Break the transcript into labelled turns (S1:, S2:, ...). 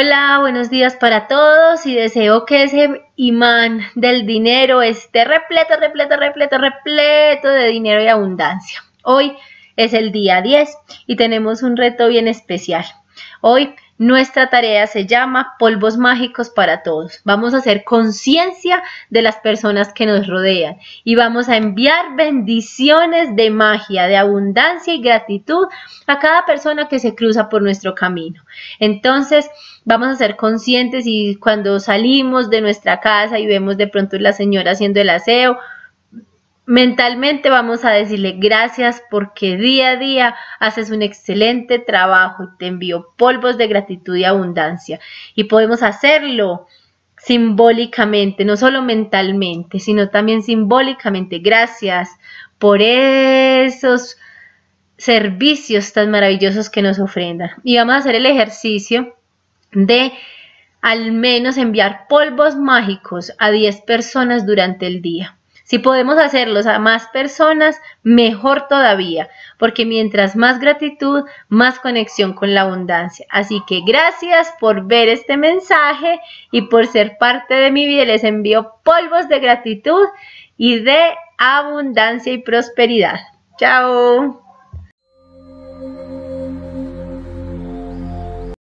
S1: Hola, buenos días para todos y deseo que ese imán del dinero esté repleto, repleto, repleto, repleto de dinero y abundancia. Hoy es el día 10 y tenemos un reto bien especial. Hoy nuestra tarea se llama Polvos Mágicos para Todos. Vamos a hacer conciencia de las personas que nos rodean y vamos a enviar bendiciones de magia, de abundancia y gratitud a cada persona que se cruza por nuestro camino. Entonces, vamos a ser conscientes y cuando salimos de nuestra casa y vemos de pronto la señora haciendo el aseo, mentalmente vamos a decirle gracias porque día a día haces un excelente trabajo y te envío polvos de gratitud y abundancia. Y podemos hacerlo simbólicamente, no solo mentalmente, sino también simbólicamente. Gracias por esos servicios tan maravillosos que nos ofrendan. Y vamos a hacer el ejercicio de al menos enviar polvos mágicos a 10 personas durante el día. Si podemos hacerlos a más personas, mejor todavía, porque mientras más gratitud, más conexión con la abundancia. Así que gracias por ver este mensaje y por ser parte de mi vida. Les envío polvos de gratitud y de abundancia y prosperidad. Chao.